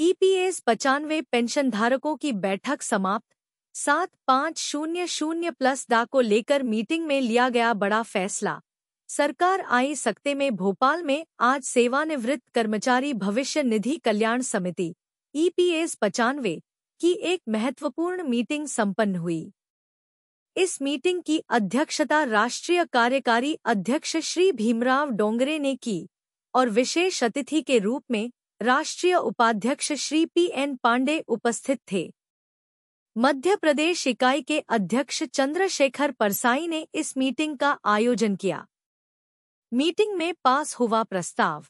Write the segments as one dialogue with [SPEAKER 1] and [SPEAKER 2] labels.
[SPEAKER 1] EPS पचानवे pension धारकों की बैठक समाप्त सात पाँच शून्य शून्य प्लस दा को लेकर मीटिंग में लिया गया बड़ा फैसला सरकार आई सकते में भोपाल में आज सेवानिवृत्त कर्मचारी भविष्य निधि कल्याण समिति ईपीएस पचानवे की एक महत्वपूर्ण मीटिंग संपन्न हुई इस मीटिंग की अध्यक्षता राष्ट्रीय कार्यकारी अध्यक्ष श्री भीमराव डोंगरे ने की और विशेष अतिथि के रूप में राष्ट्रीय उपाध्यक्ष श्री पी एन पांडे उपस्थित थे मध्य प्रदेश इकाई के अध्यक्ष चंद्रशेखर परसाई ने इस मीटिंग का आयोजन किया मीटिंग में पास हुआ प्रस्ताव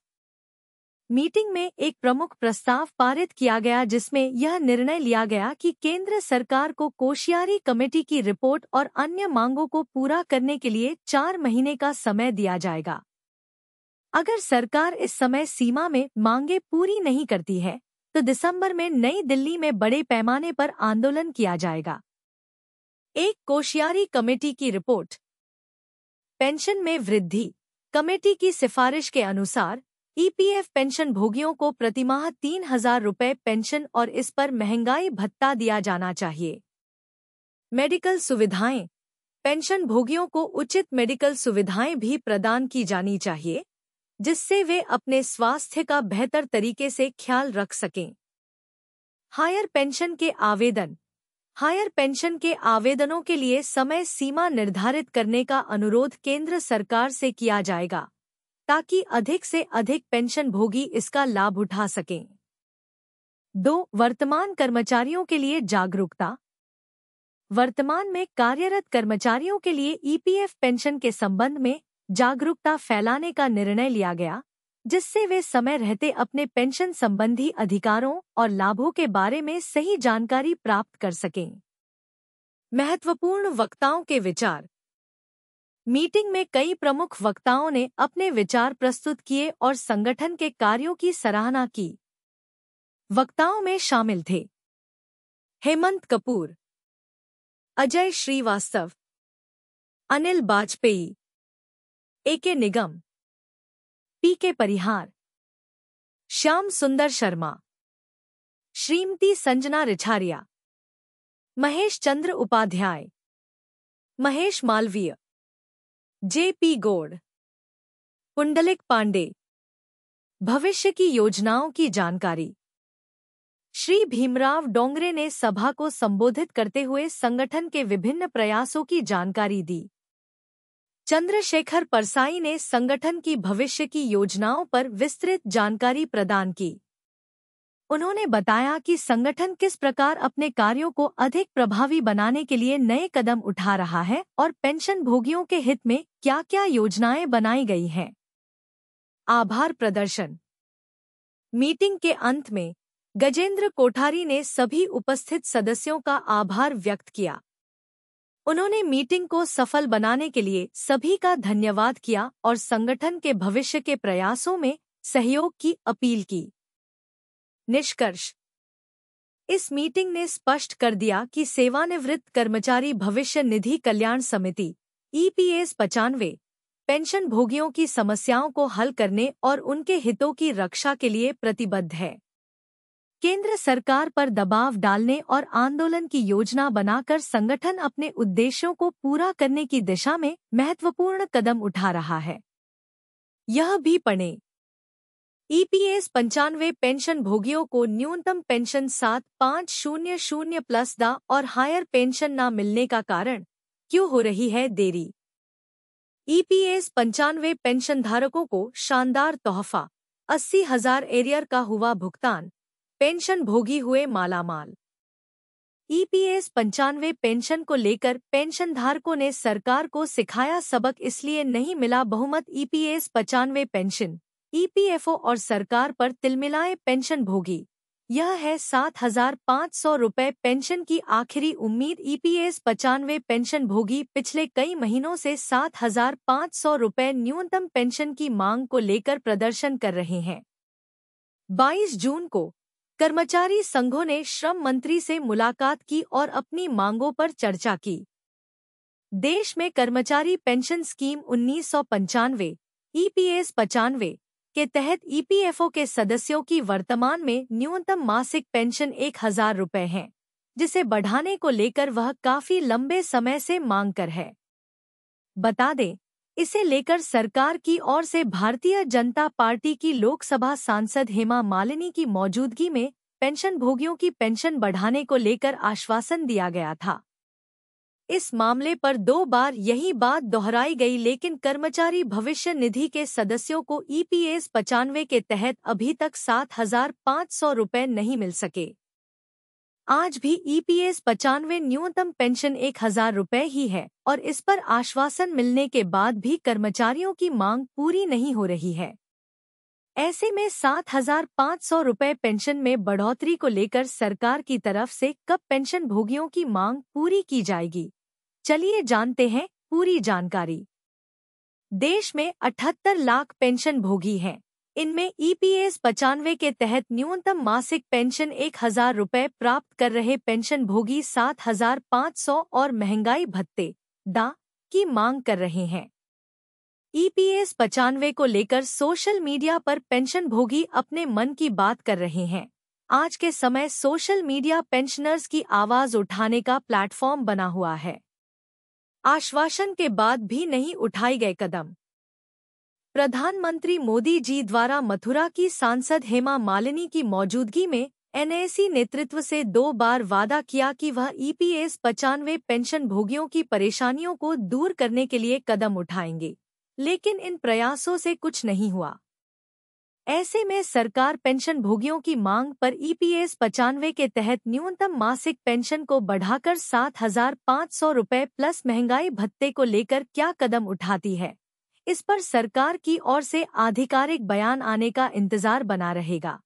[SPEAKER 1] मीटिंग में एक प्रमुख प्रस्ताव पारित किया गया जिसमें यह निर्णय लिया गया कि केंद्र सरकार को कोशियारी कमेटी की रिपोर्ट और अन्य मांगों को पूरा करने के लिए चार महीने का समय दिया जाएगा अगर सरकार इस समय सीमा में मांगे पूरी नहीं करती है तो दिसंबर में नई दिल्ली में बड़े पैमाने पर आंदोलन किया जाएगा एक कोशियारी कमेटी की रिपोर्ट पेंशन में वृद्धि कमेटी की सिफारिश के अनुसार ईपीएफ पेंशन भोगियों को प्रतिमाह तीन हजार रुपये पेंशन और इस पर महंगाई भत्ता दिया जाना चाहिए मेडिकल सुविधाएं पेंशन भोगियों को उचित मेडिकल सुविधाएं भी प्रदान की जानी चाहिए जिससे वे अपने स्वास्थ्य का बेहतर तरीके से ख्याल रख सकें हायर पेंशन के आवेदन हायर पेंशन के आवेदनों के लिए समय सीमा निर्धारित करने का अनुरोध केंद्र सरकार से किया जाएगा ताकि अधिक से अधिक पेंशन भोगी इसका लाभ उठा सकें दो वर्तमान कर्मचारियों के लिए जागरूकता वर्तमान में कार्यरत कर्मचारियों के लिए ईपीएफ पेंशन के संबंध में जागरूकता फैलाने का निर्णय लिया गया जिससे वे समय रहते अपने पेंशन संबंधी अधिकारों और लाभों के बारे में सही जानकारी प्राप्त कर सकें महत्वपूर्ण वक्ताओं के विचार मीटिंग में कई प्रमुख वक्ताओं ने अपने विचार प्रस्तुत किए और संगठन के कार्यों की सराहना की वक्ताओं में शामिल थे हेमंत कपूर अजय श्रीवास्तव अनिल बाजपेयी ए के निगम पी के परिहार श्याम सुंदर शर्मा श्रीमती संजना रिछारिया महेश चंद्र उपाध्याय महेश मालवीय जे पी गोड़ पुंडलिक पांडे भविष्य की योजनाओं की जानकारी श्री भीमराव डोंगरे ने सभा को संबोधित करते हुए संगठन के विभिन्न प्रयासों की जानकारी दी चंद्रशेखर परसाई ने संगठन की भविष्य की योजनाओं पर विस्तृत जानकारी प्रदान की उन्होंने बताया कि संगठन किस प्रकार अपने कार्यों को अधिक प्रभावी बनाने के लिए नए कदम उठा रहा है और पेंशन भोगियों के हित में क्या क्या योजनाएं बनाई गई हैं आभार प्रदर्शन मीटिंग के अंत में गजेंद्र कोठारी ने सभी उपस्थित सदस्यों का आभार व्यक्त किया उन्होंने मीटिंग को सफल बनाने के लिए सभी का धन्यवाद किया और संगठन के भविष्य के प्रयासों में सहयोग की अपील की निष्कर्ष इस मीटिंग ने स्पष्ट कर दिया कि सेवानिवृत्त कर्मचारी भविष्य निधि कल्याण समिति ईपीएस e पचानवे पेंशन भोगियों की समस्याओं को हल करने और उनके हितों की रक्षा के लिए प्रतिबद्ध है केंद्र सरकार पर दबाव डालने और आंदोलन की योजना बनाकर संगठन अपने उद्देश्यों को पूरा करने की दिशा में महत्वपूर्ण कदम उठा रहा है यह भी पढ़ें ईपीएस पंचानवे पेंशन भोगियों को न्यूनतम पेंशन सात पाँच शून्य शून्य प्लस दा और हायर पेंशन न मिलने का कारण क्यों हो रही है देरी ईपीएस पंचानवे पेंशन धारकों को शानदार तोहफा अस्सी हजार एरियर का हुआ भुगतान पेंशन भोगी हुए मालामाल ईपीएस पंचानवे पेंशन को लेकर पेंशनधारकों ने सरकार को सिखाया सबक इसलिए नहीं मिला बहुमत ईपीएस पचानवे पेंशन ईपीएफओ और सरकार पर तिलमिलाए पेंशन भोगी यह है सात हजार पाँच सौ रुपये पेंशन की आखिरी उम्मीद ईपीएस पचानवे पेंशन भोगी पिछले कई महीनों से सात हजार पाँच सौ रुपये न्यूनतम पेंशन की मांग को लेकर प्रदर्शन कर रहे हैं 22 जून को कर्मचारी संघों ने श्रम मंत्री से मुलाकात की और अपनी मांगों पर चर्चा की देश में कर्मचारी पेंशन स्कीम उन्नीस सौ पंचानवे ईपीएस e पचानवे के तहत ईपीएफओ e के सदस्यों की वर्तमान में न्यूनतम मासिक पेंशन एक हजार रुपये है जिसे बढ़ाने को लेकर वह काफी लंबे समय से मांग कर है बता दें इसे लेकर सरकार की ओर से भारतीय जनता पार्टी की लोकसभा सांसद हेमा मालिनी की मौजूदगी में पेंशन भोगियों की पेंशन बढ़ाने को लेकर आश्वासन दिया गया था इस मामले पर दो बार यही बात दोहराई गई लेकिन कर्मचारी भविष्य निधि के सदस्यों को ईपीएस e पचानवे के तहत अभी तक सात हजार पाँच सौ रुपये नहीं मिल सके आज भी ईपीएस e पचानवे न्यूनतम पेंशन एक हजार रूपए ही है और इस पर आश्वासन मिलने के बाद भी कर्मचारियों की मांग पूरी नहीं हो रही है ऐसे में सात हजार पाँच सौ रूपए पेंशन में बढ़ोतरी को लेकर सरकार की तरफ से कब पेंशन भोगियों की मांग पूरी की जाएगी चलिए जानते हैं पूरी जानकारी देश में अठहत्तर लाख पेंशन भोगी हैं इनमें ईपीएस e पचानवे के तहत न्यूनतम मासिक पेंशन एक हजार रुपये प्राप्त कर रहे पेंशन भोगी सात हजार पाँच सौ और महंगाई भत्ते दा की मांग कर रहे हैं ईपीएस e पचानवे को लेकर सोशल मीडिया पर पेंशन भोगी अपने मन की बात कर रहे हैं आज के समय सोशल मीडिया पेंशनर्स की आवाज उठाने का प्लेटफॉर्म बना हुआ है आश्वासन के बाद भी नहीं उठाए गए कदम प्रधानमंत्री मोदी जी द्वारा मथुरा की सांसद हेमा मालिनी की मौजूदगी में एनएसी नेतृत्व से दो बार वादा किया कि वह ईपीएस पचानवे पेंशन भोगियों की परेशानियों को दूर करने के लिए कदम उठाएंगे लेकिन इन प्रयासों से कुछ नहीं हुआ ऐसे में सरकार पेंशन भोगियों की मांग पर ईपीएस पचानवे के तहत न्यूनतम मासिक पेंशन को बढ़ाकर सात हजार पाँच सौ रुपये प्लस महंगाई भत्ते को लेकर क्या कदम उठाती है इस पर सरकार की ओर से आधिकारिक बयान आने का इंतजार बना रहेगा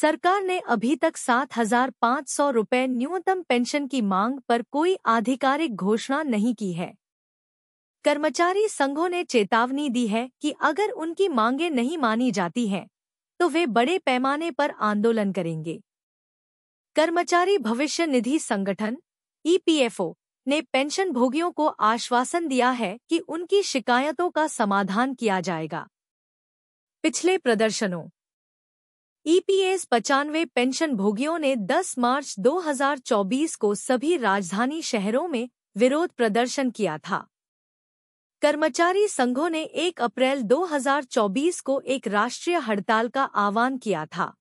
[SPEAKER 1] सरकार ने अभी तक 7,500 रुपए न्यूनतम पेंशन की मांग पर कोई आधिकारिक घोषणा नहीं की है कर्मचारी संघों ने चेतावनी दी है कि अगर उनकी मांगे नहीं मानी जाती हैं तो वे बड़े पैमाने पर आंदोलन करेंगे कर्मचारी भविष्य निधि संगठन ईपीएफओ ने पेंशन भोगियों को आश्वासन दिया है कि उनकी शिकायतों का समाधान किया जाएगा पिछले प्रदर्शनों ईपीएस e पचानवे पेंशन भोगियों ने 10 मार्च 2024 को सभी राजधानी शहरों में विरोध प्रदर्शन किया था कर्मचारी संघों ने 1 अप्रैल 2024 को एक राष्ट्रीय हड़ताल का आह्वान किया था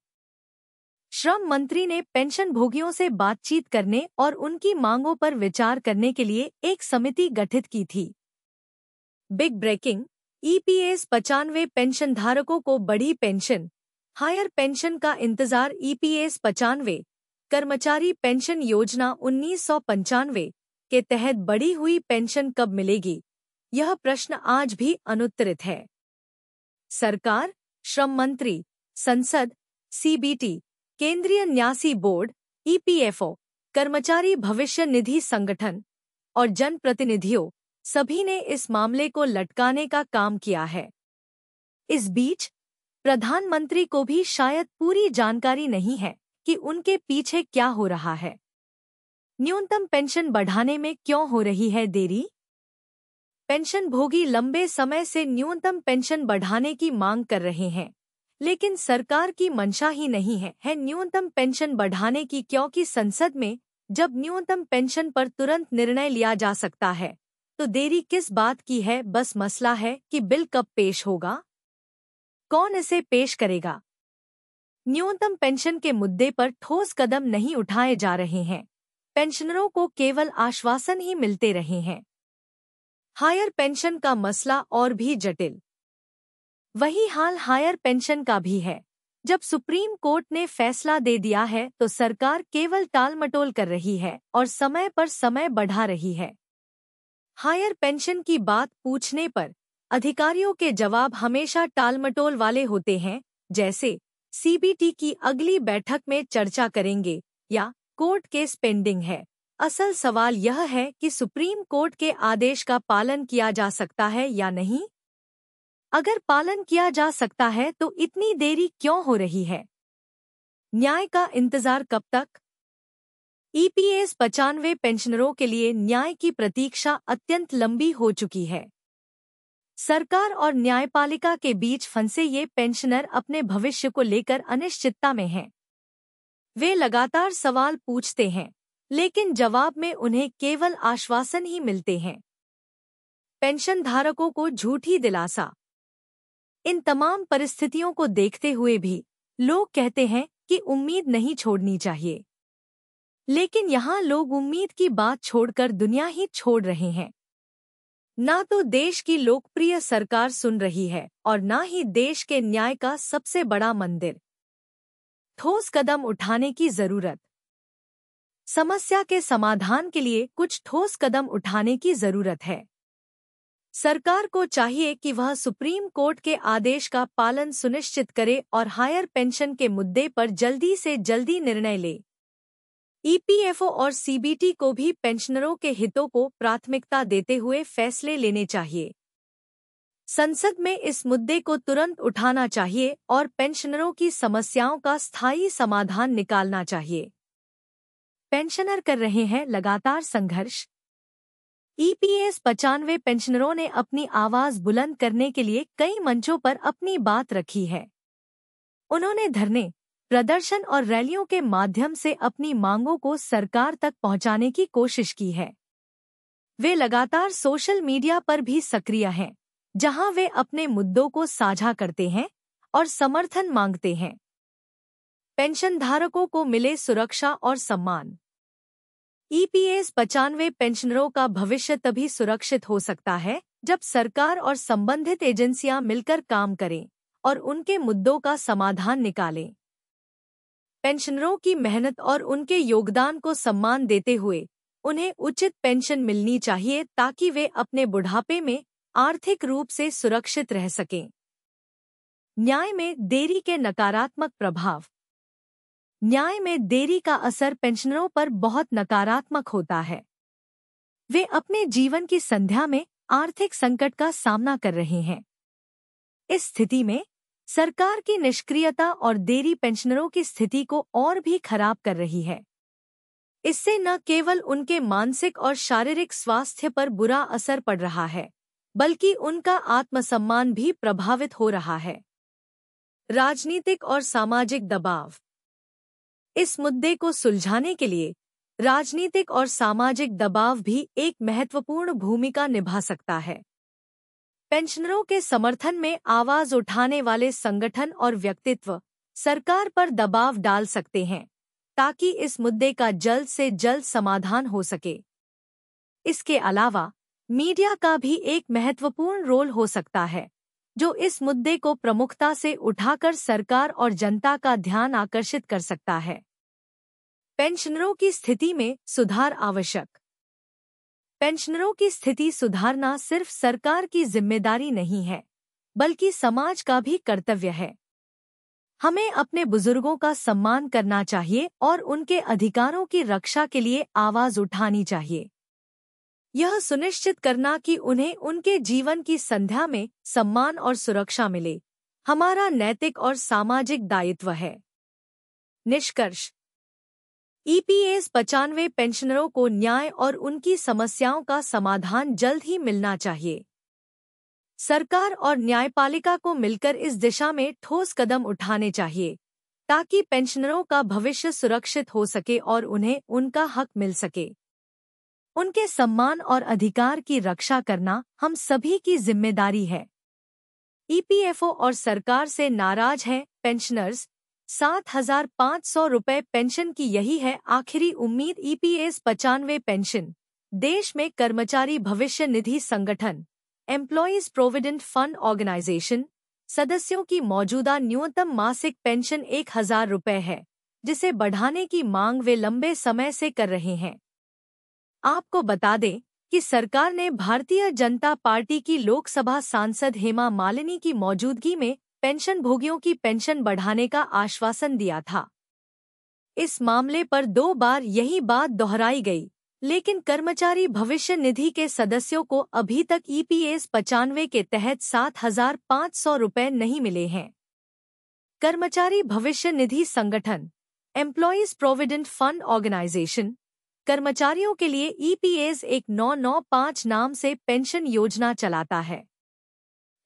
[SPEAKER 1] श्रम मंत्री ने पेंशन भोगियों से बातचीत करने और उनकी मांगों पर विचार करने के लिए एक समिति गठित की थी बिग ब्रेकिंग ईपीएस पचानवे पेंशन धारकों को बढ़ी पेंशन हायर पेंशन का इंतजार ईपीएस पचानवे कर्मचारी पेंशन योजना उन्नीस के तहत बढ़ी हुई पेंशन कब मिलेगी यह प्रश्न आज भी अनुत्तरित है सरकार श्रम मंत्री संसद सीबीटी केंद्रीय न्यासी बोर्ड ईपीएफओ e कर्मचारी भविष्य निधि संगठन और जनप्रतिनिधियों सभी ने इस मामले को लटकाने का काम किया है इस बीच प्रधानमंत्री को भी शायद पूरी जानकारी नहीं है कि उनके पीछे क्या हो रहा है न्यूनतम पेंशन बढ़ाने में क्यों हो रही है देरी पेंशन भोगी लंबे समय से न्यूनतम पेंशन बढ़ाने की मांग कर रहे हैं लेकिन सरकार की मंशा ही नहीं है, है न्यूनतम पेंशन बढ़ाने की क्योंकि संसद में जब न्यूनतम पेंशन पर तुरंत निर्णय लिया जा सकता है तो देरी किस बात की है बस मसला है कि बिल कब पेश होगा कौन इसे पेश करेगा न्यूनतम पेंशन के मुद्दे पर ठोस कदम नहीं उठाए जा रहे हैं पेंशनरों को केवल आश्वासन ही मिलते रहे हैं हायर पेंशन का मसला और भी जटिल वही हाल हायर पेंशन का भी है जब सुप्रीम कोर्ट ने फैसला दे दिया है तो सरकार केवल टालमटोल कर रही है और समय पर समय बढ़ा रही है हायर पेंशन की बात पूछने पर अधिकारियों के जवाब हमेशा टालमटोल वाले होते हैं जैसे सीबीटी की अगली बैठक में चर्चा करेंगे या कोर्ट केस पेंडिंग है असल सवाल यह है कि सुप्रीम कोर्ट के आदेश का पालन किया जा सकता है या नहीं अगर पालन किया जा सकता है तो इतनी देरी क्यों हो रही है न्याय का इंतजार कब तक ईपीएस e पचानवे पेंशनरों के लिए न्याय की प्रतीक्षा अत्यंत लंबी हो चुकी है सरकार और न्यायपालिका के बीच फंसे ये पेंशनर अपने भविष्य को लेकर अनिश्चितता में हैं वे लगातार सवाल पूछते हैं लेकिन जवाब में उन्हें केवल आश्वासन ही मिलते हैं पेंशनधारकों को झूठी दिलासा इन तमाम परिस्थितियों को देखते हुए भी लोग कहते हैं कि उम्मीद नहीं छोड़नी चाहिए लेकिन यहाँ लोग उम्मीद की बात छोड़कर दुनिया ही छोड़ रहे हैं ना तो देश की लोकप्रिय सरकार सुन रही है और ना ही देश के न्याय का सबसे बड़ा मंदिर ठोस कदम उठाने की जरूरत समस्या के समाधान के लिए कुछ ठोस कदम उठाने की जरूरत है सरकार को चाहिए कि वह सुप्रीम कोर्ट के आदेश का पालन सुनिश्चित करे और हायर पेंशन के मुद्दे पर जल्दी से जल्दी निर्णय ले ईपीएफओ और सीबीटी को भी पेंशनरों के हितों को प्राथमिकता देते हुए फैसले लेने चाहिए संसद में इस मुद्दे को तुरंत उठाना चाहिए और पेंशनरों की समस्याओं का स्थायी समाधान निकालना चाहिए पेंशनर कर रहे हैं लगातार संघर्ष ईपीएस e पचानवे पेंशनरों ने अपनी आवाज बुलंद करने के लिए कई मंचों पर अपनी बात रखी है उन्होंने धरने प्रदर्शन और रैलियों के माध्यम से अपनी मांगों को सरकार तक पहुंचाने की कोशिश की है वे लगातार सोशल मीडिया पर भी सक्रिय हैं जहां वे अपने मुद्दों को साझा करते हैं और समर्थन मांगते हैं पेंशनधारकों को मिले सुरक्षा और सम्मान ईपीएस पचानवे पेंशनरों का भविष्य तभी सुरक्षित हो सकता है जब सरकार और संबंधित एजेंसियां मिलकर काम करें और उनके मुद्दों का समाधान निकालें पेंशनरों की मेहनत और उनके योगदान को सम्मान देते हुए उन्हें उचित पेंशन मिलनी चाहिए ताकि वे अपने बुढ़ापे में आर्थिक रूप से सुरक्षित रह सकें न्याय में देरी के नकारात्मक प्रभाव न्याय में देरी का असर पेंशनरों पर बहुत नकारात्मक होता है वे अपने जीवन की संध्या में आर्थिक संकट का सामना कर रहे हैं इस स्थिति में सरकार की निष्क्रियता और देरी पेंशनरों की स्थिति को और भी खराब कर रही है इससे न केवल उनके मानसिक और शारीरिक स्वास्थ्य पर बुरा असर पड़ रहा है बल्कि उनका आत्मसम्मान भी प्रभावित हो रहा है राजनीतिक और सामाजिक दबाव इस मुद्दे को सुलझाने के लिए राजनीतिक और सामाजिक दबाव भी एक महत्वपूर्ण भूमिका निभा सकता है पेंशनरों के समर्थन में आवाज उठाने वाले संगठन और व्यक्तित्व सरकार पर दबाव डाल सकते हैं ताकि इस मुद्दे का जल्द से जल्द समाधान हो सके इसके अलावा मीडिया का भी एक महत्वपूर्ण रोल हो सकता है जो इस मुद्दे को प्रमुखता से उठाकर सरकार और जनता का ध्यान आकर्षित कर सकता है पेंशनरों की स्थिति में सुधार आवश्यक पेंशनरों की स्थिति सुधारना सिर्फ सरकार की जिम्मेदारी नहीं है बल्कि समाज का भी कर्तव्य है हमें अपने बुजुर्गों का सम्मान करना चाहिए और उनके अधिकारों की रक्षा के लिए आवाज उठानी चाहिए यह सुनिश्चित करना कि उन्हें उनके जीवन की संध्या में सम्मान और सुरक्षा मिले हमारा नैतिक और सामाजिक दायित्व है निष्कर्ष ईपीएस पचानवे पेंशनरों को न्याय और उनकी समस्याओं का समाधान जल्द ही मिलना चाहिए सरकार और न्यायपालिका को मिलकर इस दिशा में ठोस कदम उठाने चाहिए ताकि पेंशनरों का भविष्य सुरक्षित हो सके और उन्हें उनका हक मिल सके उनके सम्मान और अधिकार की रक्षा करना हम सभी की जिम्मेदारी है ईपीएफओ और सरकार से नाराज हैं पेंशनर्स सात हजार पाँच सौ रुपये पेंशन की यही है आखिरी उम्मीद ईपीएस पचानवे पेंशन देश में कर्मचारी भविष्य निधि संगठन एम्प्लॉयज प्रोविडेंट फंड ऑर्गेनाइजेशन सदस्यों की मौजूदा न्यूनतम मासिक पेंशन एक हजार रुपये है जिसे बढ़ाने की मांग वे लंबे समय से कर रहे हैं आपको बता दें कि सरकार ने भारतीय जनता पार्टी की लोकसभा सांसद हेमा मालिनी की मौजूदगी में पेंशन भोगियों की पेंशन बढ़ाने का आश्वासन दिया था इस मामले पर दो बार यही बात दोहराई गई लेकिन कर्मचारी भविष्य निधि के सदस्यों को अभी तक ईपीएस e पचानवे के तहत सात हजार पाँच सौ रुपये नहीं मिले हैं कर्मचारी भविष्य निधि संगठन एम्प्लॉयज प्रोविडेंट फंड ऑर्गेनाइजेशन कर्मचारियों के लिए ईपीएस e एक नौ नौ पाँच नाम से पेंशन योजना चलाता है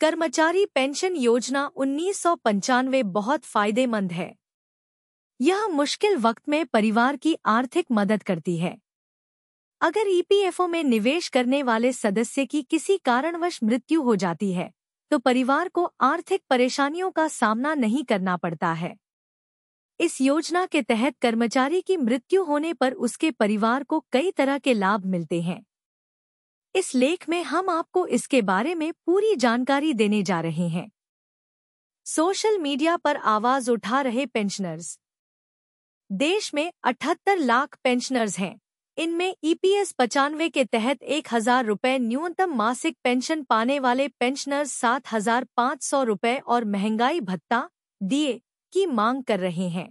[SPEAKER 1] कर्मचारी पेंशन योजना उन्नीस सौ पंचानवे बहुत फायदेमंद है यह मुश्किल वक्त में परिवार की आर्थिक मदद करती है अगर ईपीएफओ e में निवेश करने वाले सदस्य की किसी कारणवश मृत्यु हो जाती है तो परिवार को आर्थिक परेशानियों का सामना नहीं करना पड़ता है इस योजना के तहत कर्मचारी की मृत्यु होने पर उसके परिवार को कई तरह के लाभ मिलते हैं इस लेख में हम आपको इसके बारे में पूरी जानकारी देने जा रहे हैं सोशल मीडिया पर आवाज उठा रहे पेंशनर्स देश में 78 लाख पेंशनर्स हैं इनमें ईपीएस e पचानवे के तहत एक हजार रुपए न्यूनतम मासिक पेंशन पाने वाले पेंशनर्स सात हजार पाँच सौ रुपए और महंगाई भत्ता दिए की मांग कर रहे हैं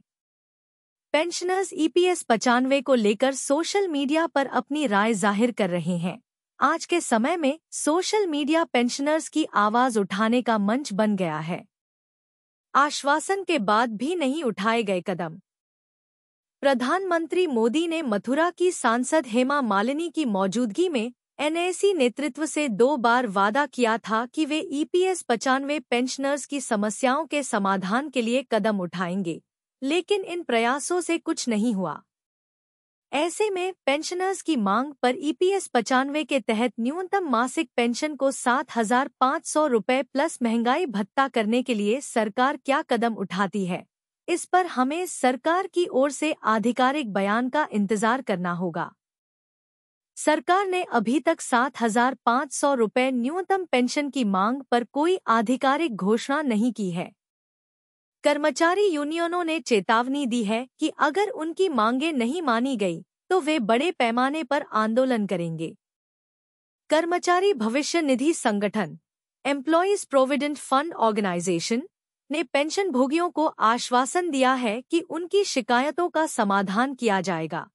[SPEAKER 1] पेंशनर्स ईपीएस e पचानवे को लेकर सोशल मीडिया पर अपनी राय जाहिर कर रहे हैं आज के समय में सोशल मीडिया पेंशनर्स की आवाज उठाने का मंच बन गया है आश्वासन के बाद भी नहीं उठाए गए कदम प्रधानमंत्री मोदी ने मथुरा की सांसद हेमा मालिनी की मौजूदगी में एनएसी नेतृत्व से दो बार वादा किया था कि वे ईपीएस पचानवे पेंशनर्स की समस्याओं के समाधान के लिए कदम उठाएंगे लेकिन इन प्रयासों से कुछ नहीं हुआ ऐसे में पेंशनर्स की मांग पर ईपीएस पचानवे के तहत न्यूनतम मासिक पेंशन को सात हजार पाँच सौ रुपये प्लस महंगाई भत्ता करने के लिए सरकार क्या कदम उठाती है इस पर हमें सरकार की ओर से आधिकारिक बयान का इंतजार करना होगा सरकार ने अभी तक सात हजार पाँच सौ रुपये न्यूनतम पेंशन की मांग पर कोई आधिकारिक घोषणा नहीं की है कर्मचारी यूनियनों ने चेतावनी दी है कि अगर उनकी मांगे नहीं मानी गई तो वे बड़े पैमाने पर आंदोलन करेंगे कर्मचारी भविष्य निधि संगठन एम्प्लॉयज प्रोविडेंट फंड ऑर्गेनाइजेशन ने पेंशन भोगियों को आश्वासन दिया है कि उनकी शिकायतों का समाधान किया जाएगा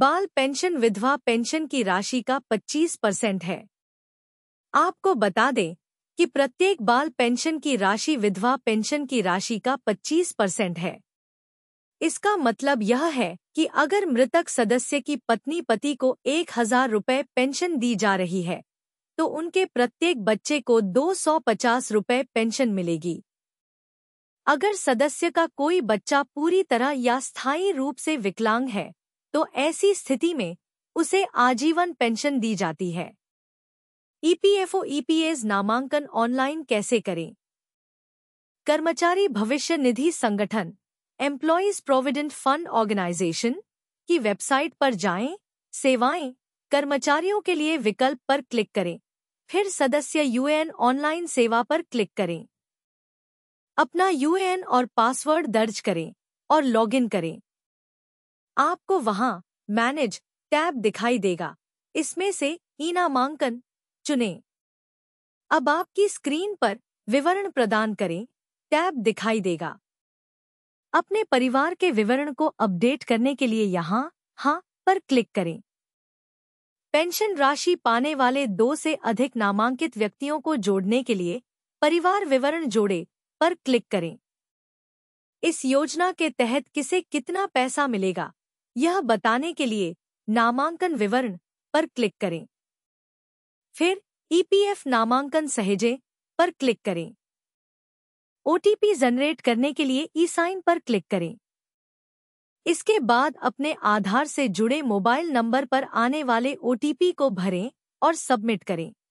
[SPEAKER 1] बाल पेंशन विधवा पेंशन की राशि का 25 परसेंट है आपको बता दें कि प्रत्येक बाल पेंशन की राशि विधवा पेंशन की राशि का 25 परसेंट है इसका मतलब यह है कि अगर मृतक सदस्य की पत्नी पति को एक हजार रुपये पेंशन दी जा रही है तो उनके प्रत्येक बच्चे को दो सौ पचास रुपये पेंशन मिलेगी अगर सदस्य का कोई बच्चा पूरी तरह या स्थायी रूप से विकलांग है तो ऐसी स्थिति में उसे आजीवन पेंशन दी जाती है ईपीएफओ ईपीएस नामांकन ऑनलाइन कैसे करें कर्मचारी भविष्य निधि संगठन एम्प्लॉयज प्रोविडेंट फंड ऑर्गेनाइजेशन की वेबसाइट पर जाएं, सेवाएं कर्मचारियों के लिए विकल्प पर क्लिक करें फिर सदस्य यूएएन ऑनलाइन सेवा पर क्लिक करें अपना यूएएन और पासवर्ड दर्ज करें और लॉगिन करें आपको वहां मैनेज टैब दिखाई देगा इसमें से ई नामांकन चुने अब आपकी स्क्रीन पर विवरण प्रदान करें टैब दिखाई देगा अपने परिवार के विवरण को अपडेट करने के लिए यहाँ हाँ पर क्लिक करें पेंशन राशि पाने वाले दो से अधिक नामांकित व्यक्तियों को जोड़ने के लिए परिवार विवरण जोड़े पर क्लिक करें इस योजना के तहत किसे कितना पैसा मिलेगा यह बताने के लिए नामांकन विवरण पर क्लिक करें फिर ईपीएफ e नामांकन सहेजे पर क्लिक करें ओटीपी जनरेट करने के लिए ई साइन पर क्लिक करें इसके बाद अपने आधार से जुड़े मोबाइल नंबर पर आने वाले ओटीपी को भरें और सबमिट करें